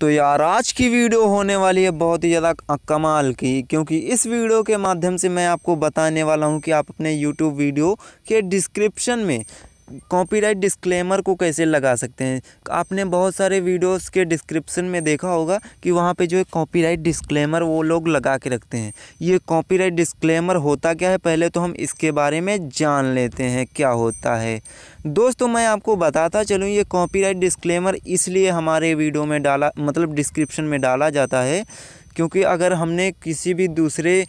तो यार आज की वीडियो होने वाली है बहुत ही ज़्यादा कमाल की क्योंकि इस वीडियो के माध्यम से मैं आपको बताने वाला हूं कि आप अपने यूट्यूब वीडियो के डिस्क्रिप्शन में कॉपीराइट डिस्क्लेमर को कैसे लगा सकते हैं आपने बहुत सारे वीडियोस के डिस्क्रिप्शन में देखा होगा कि वहाँ पे जो है कॉपीराइट डिस्क्लेमर वो लोग लगा के रखते हैं ये कॉपीराइट डिस्क्लेमर होता क्या है पहले तो हम इसके बारे में जान लेते हैं क्या होता है दोस्तों मैं आपको बताता चलूँ ये कॉपीराइट डिस्क्लेमर इसलिए हमारे वीडियो में डाला मतलब डिस्क्रिप्शन में डाला जाता है क्योंकि अगर हमने किसी भी दूसरे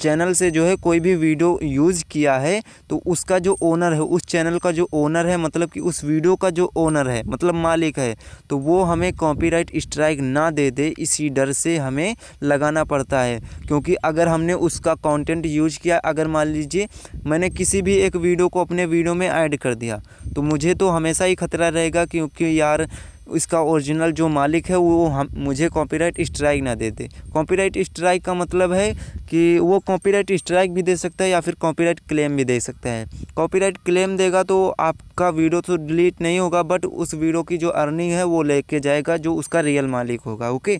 चैनल से जो है कोई भी वीडियो यूज़ किया है तो उसका जो ओनर है उस चैनल का जो ओनर है मतलब कि उस वीडियो का जो ओनर है मतलब मालिक है तो वो हमें कॉपीराइट स्ट्राइक ना दे दे इसी डर से हमें लगाना पड़ता है क्योंकि अगर हमने उसका कंटेंट यूज़ किया अगर मान लीजिए मैंने किसी भी एक वीडियो को अपने वीडियो में ऐड कर दिया तो मुझे तो हमेशा ही खतरा रहेगा क्योंकि यार इसका ओरिजिनल जो मालिक है वो हम मुझे कॉपीराइट स्ट्राइक ना दे दे कॉपीराइट स्ट्राइक का मतलब है कि वो कॉपीराइट स्ट्राइक भी दे सकता है या फिर कॉपीराइट क्लेम भी दे सकता है कॉपीराइट क्लेम देगा तो आपका वीडियो तो डिलीट नहीं होगा बट उस वीडियो की जो अर्निंग है वो लेके जाएगा जो उसका रियल मालिक होगा ओके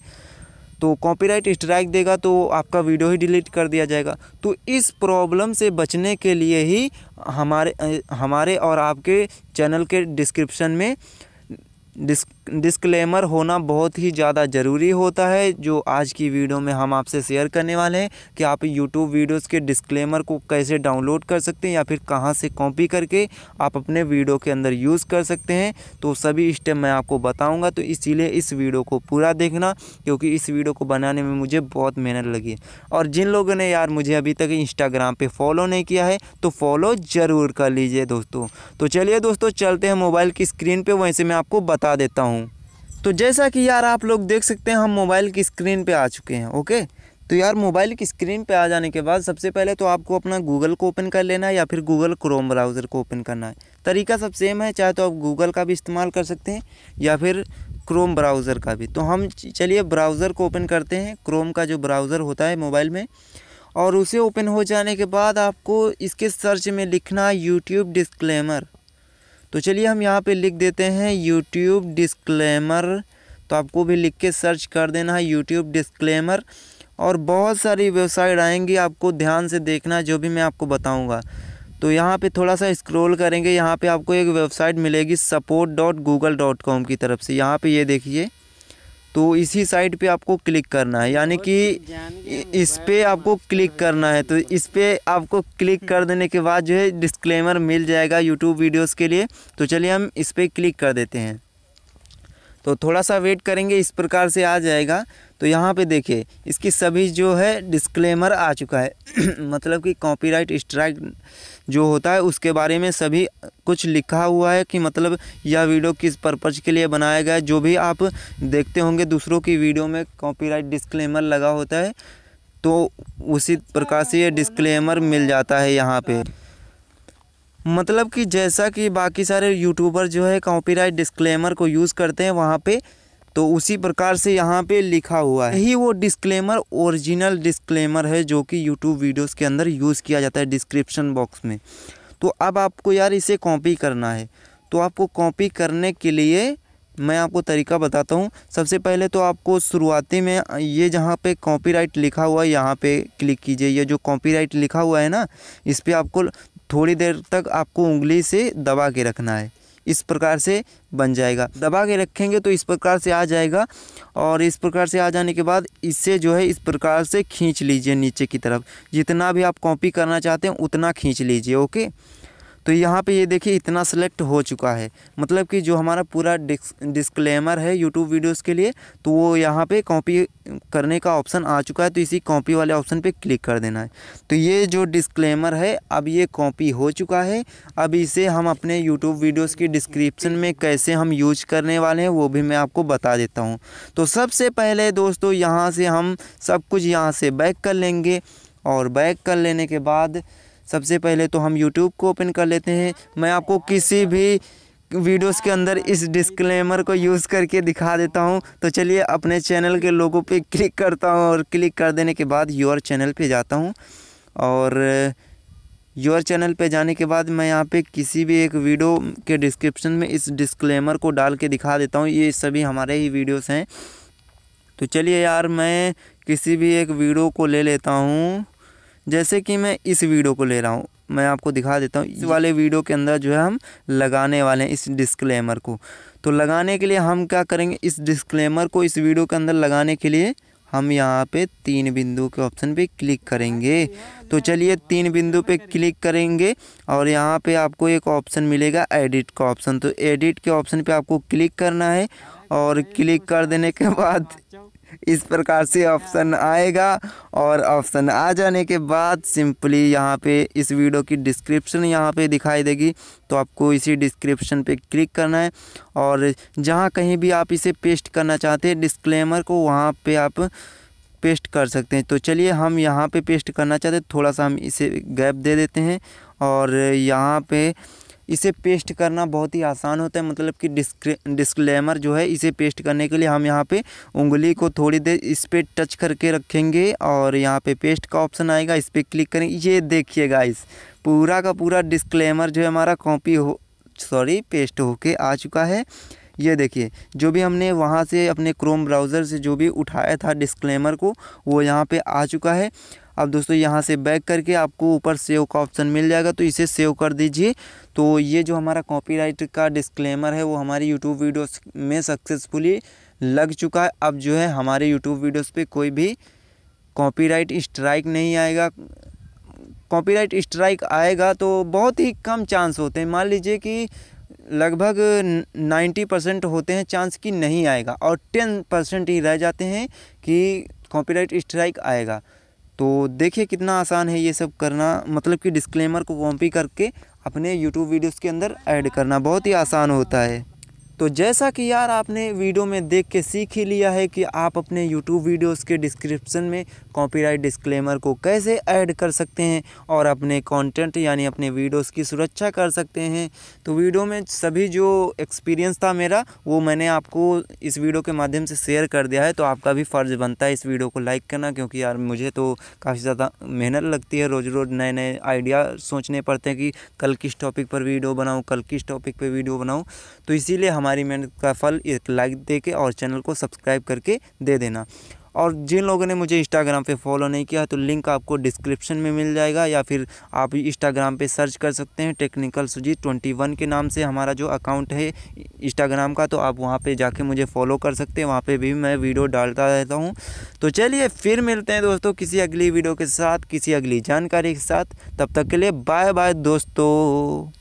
तो कॉपीराइट स्ट्राइक देगा तो आपका वीडियो ही डिलीट कर दिया जाएगा तो इस प्रॉब्लम से बचने के लिए ही हमारे हमारे और आपके चैनल के डिस्क्रिप्शन में डिस्क डिस्क्लेमर होना बहुत ही ज़्यादा ज़रूरी होता है जो आज की वीडियो में हम आपसे शेयर करने वाले हैं कि आप यूट्यूब वीडियोस के डिस्क्लेमर को कैसे डाउनलोड कर सकते हैं या फिर कहाँ से कॉपी करके आप अपने वीडियो के अंदर यूज़ कर सकते हैं तो सभी स्टेप मैं आपको बताऊँगा तो इसीलिए इस वीडियो को पूरा देखना क्योंकि इस वीडियो को बनाने में मुझे बहुत मेहनत लगी और जिन लोगों ने यार मुझे अभी तक इंस्टाग्राम पर फॉलो नहीं किया है तो फॉलो ज़रूर कर लीजिए दोस्तों तो चलिए दोस्तों चलते हैं मोबाइल की स्क्रीन पर वैसे मैं आपको बता देता हूँ तो जैसा कि यार आप लोग देख सकते हैं हम मोबाइल की स्क्रीन पे आ चुके हैं ओके तो यार मोबाइल की स्क्रीन पे आ जाने के बाद सबसे पहले तो आपको अपना गूगल को ओपन कर लेना है या फिर गूगल क्रोम ब्राउज़र को ओपन करना है तरीका सब सेम है चाहे तो आप गूगल का भी इस्तेमाल कर सकते हैं या फिर क्रोम ब्राउज़र का भी तो हम चलिए ब्राउज़र को ओपन करते हैं क्रोम का जो ब्राउज़र होता है मोबाइल में और उसे ओपन हो जाने के बाद आपको इसके सर्च में लिखना यूट्यूब डिस्क्लेमर तो चलिए हम यहाँ पे लिख देते हैं यूट्यूब डिस्क्लेमर तो आपको भी लिख के सर्च कर देना है यूट्यूब डिस्क्लेमर और बहुत सारी वेबसाइट आएंगी आपको ध्यान से देखना जो भी मैं आपको बताऊँगा तो यहाँ पे थोड़ा सा स्क्रॉल करेंगे यहाँ पे आपको एक वेबसाइट मिलेगी support dot Google dot com की तरफ से यहाँ पे ये यह देखिए तो इसी साइड पे आपको क्लिक करना है यानी कि इस पर आपको क्लिक करना है तो इस पर आपको क्लिक कर देने के बाद जो है डिस्क्लेमर मिल जाएगा यूट्यूब वीडियोस के लिए तो चलिए हम इस पर क्लिक कर देते हैं तो थोड़ा सा वेट करेंगे इस प्रकार से आ जाएगा तो यहाँ पे देखिए इसकी सभी जो है डिस्क्लेमर आ चुका है मतलब कि कॉपीराइट स्ट्राइक जो होता है उसके बारे में सभी कुछ लिखा हुआ है कि मतलब यह वीडियो किस पर्पज़ के लिए बनाया गया है जो भी आप देखते होंगे दूसरों की वीडियो में कॉपीराइट डिस्क्लेमर लगा होता है तो उसी प्रकार से ये डिस्क्लेमर मिल जाता है यहाँ पर मतलब कि जैसा कि बाकी सारे यूट्यूबर जो है कॉपीराइट डिस्क्लेमर को यूज़ करते हैं वहाँ पे तो उसी प्रकार से यहाँ पे लिखा हुआ है यही वो डिस्क्लेमर ओरिजिनल डिस्क्लेमर है जो कि यूट्यूब वीडियोस के अंदर यूज़ किया जाता है डिस्क्रिप्शन बॉक्स में तो अब आपको यार इसे कॉपी करना है तो आपको कॉपी करने के लिए मैं आपको तरीका बताता हूँ सबसे पहले तो आपको शुरुआती में ये जहाँ पे कॉपीराइट लिखा हुआ है यहाँ पे क्लिक कीजिए ये जो कॉपीराइट लिखा हुआ है ना इस पर आपको थोड़ी देर तक आपको उंगली से दबा के रखना है इस प्रकार से बन जाएगा दबा के रखेंगे तो इस प्रकार से आ जाएगा और इस प्रकार से आ जाने के बाद इससे जो है इस प्रकार से खींच लीजिए नीचे की तरफ जितना भी आप कॉपी करना चाहते हैं उतना खींच लीजिए ओके तो यहाँ पे ये देखिए इतना सेलेक्ट हो चुका है मतलब कि जो हमारा पूरा डिस्क्लेमर है यूट्यूब वीडियोस के लिए तो वो यहाँ पे कॉपी करने का ऑप्शन आ चुका है तो इसी कॉपी वाले ऑप्शन पे क्लिक कर देना है तो ये जो डिस्क्लेमर है अब ये कॉपी हो चुका है अब इसे हम अपने यूट्यूब वीडियोस की डिस्क्रिप्शन में कैसे हम यूज करने वाले हैं वो भी मैं आपको बता देता हूँ तो सबसे पहले दोस्तों यहाँ से हम सब कुछ यहाँ से बैक कर लेंगे और बैक कर लेने के बाद सबसे पहले तो हम यूट्यूब को ओपन कर लेते हैं मैं आपको किसी भी वीडियोस के अंदर इस डिस्क्लेमर को यूज़ करके दिखा देता हूं तो चलिए अपने चैनल के लोगों पे क्लिक करता हूं और क्लिक कर देने के बाद योर चैनल पे जाता हूं और योर चैनल पे जाने के बाद मैं यहाँ पे किसी भी एक वीडियो के डिस्क्रिप्शन में इस डिस्क्लेमर को डाल के दिखा देता हूँ ये सभी हमारे ही वीडियोज़ हैं तो चलिए यार मैं किसी भी एक वीडियो को ले लेता हूँ जैसे कि मैं इस वीडियो को ले रहा हूँ मैं आपको दिखा देता हूँ इस वाले वीडियो के अंदर जो है हम लगाने वाले हैं इस डिस्क्लेमर को तो लगाने के लिए हम क्या करेंगे इस डिस्क्लेमर को इस वीडियो के अंदर लगाने के लिए हम यहाँ पे तीन बिंदु के ऑप्शन पे क्लिक करेंगे तो चलिए तीन बिंदु पे क्लिक करेंगे और यहाँ पे आपको एक ऑप्शन मिलेगा एडिट का ऑप्शन तो एडिट के ऑप्शन पे आपको क्लिक करना है और क्लिक कर देने के बाद इस प्रकार से ऑप्शन आएगा और ऑप्शन आ जाने के बाद सिंपली यहाँ पे इस वीडियो की डिस्क्रिप्शन यहाँ पे दिखाई देगी तो आपको इसी डिस्क्रिप्शन पे क्लिक करना है और जहाँ कहीं भी आप इसे पेस्ट करना चाहते हैं डिस्क्लेमर को वहाँ पे आप पेस्ट कर सकते हैं तो चलिए हम यहाँ पे पेस्ट करना चाहते हैं थोड़ा सा हम इसे गैप दे देते हैं और यहाँ पर इसे पेस्ट करना बहुत ही आसान होता है मतलब कि डिस्क्लेमर जो है इसे पेस्ट करने के लिए हम यहाँ पे उंगली को थोड़ी देर इस पर टच करके रखेंगे और यहाँ पे पेस्ट का ऑप्शन आएगा इस पर क्लिक करें ये देखिएगा इस पूरा का पूरा डिस्क्लेमर जो है हमारा कॉपी हो सॉरी पेस्ट होके आ चुका है ये देखिए जो भी हमने वहाँ से अपने क्रोम ब्राउज़र से जो भी उठाया था डिस्क्लेमर को वो यहाँ पर आ चुका है अब दोस्तों यहाँ से बैक करके आपको ऊपर सेव का ऑप्शन मिल जाएगा तो इसे सेव कर दीजिए तो ये जो हमारा कॉपीराइट का डिस्क्लेमर है वो हमारी यूट्यूब वीडियोस में सक्सेसफुली लग चुका है अब जो है हमारे यूट्यूब वीडियोस पे कोई भी कॉपीराइट स्ट्राइक नहीं आएगा कॉपीराइट स्ट्राइक आएगा तो बहुत ही कम चांस होते हैं मान लीजिए कि लगभग नाइन्टी परसेंट होते हैं चांस कि नहीं आएगा और टेन परसेंट ही रह जाते हैं कि कॉपीराइट स्ट्राइक आएगा तो देखिए कितना आसान है ये सब करना मतलब कि डिस्क्लेमर को कॉपी करके अपने यूट्यूब वीडियोस के अंदर ऐड करना बहुत ही आसान होता है तो जैसा कि यार आपने वीडियो में देख के सीख ही लिया है कि आप अपने यूट्यूब वीडियोस के डिस्क्रिप्शन में कॉपीराइट डिस्क्लेमर को कैसे ऐड कर सकते हैं और अपने कंटेंट यानी अपने वीडियोस की सुरक्षा कर सकते हैं तो वीडियो में सभी जो एक्सपीरियंस था मेरा वो मैंने आपको इस वीडियो के माध्यम से शेयर कर दिया है तो आपका भी फ़र्ज़ बनता है इस वीडियो को लाइक करना क्योंकि यार मुझे तो काफ़ी ज़्यादा मेहनत लगती है रोज़ रोज़ नए नए आइडिया सोचने पड़ते हैं कि कल किस टॉपिक पर वीडियो बनाऊँ कल किस टॉपिक पर वीडियो बनाऊँ तो इसीलिए हमारी मेहनत का फल एक लाइक दे के और चैनल को सब्सक्राइब करके दे देना और जिन लोगों ने मुझे इंस्टाग्राम पे फॉलो नहीं किया तो लिंक आपको डिस्क्रिप्शन में मिल जाएगा या फिर आप इंस्टाग्राम पे सर्च कर सकते हैं टेक्निकल सुजीत ट्वेंटी वन के नाम से हमारा जो अकाउंट है इंस्टाग्राम का तो आप वहाँ पे जाके मुझे फॉलो कर सकते हैं वहाँ पे भी मैं वीडियो डालता रहता हूँ तो चलिए फिर मिलते हैं दोस्तों किसी अगली वीडियो के साथ किसी अगली जानकारी के साथ तब तक के लिए बाय बाय दोस्तों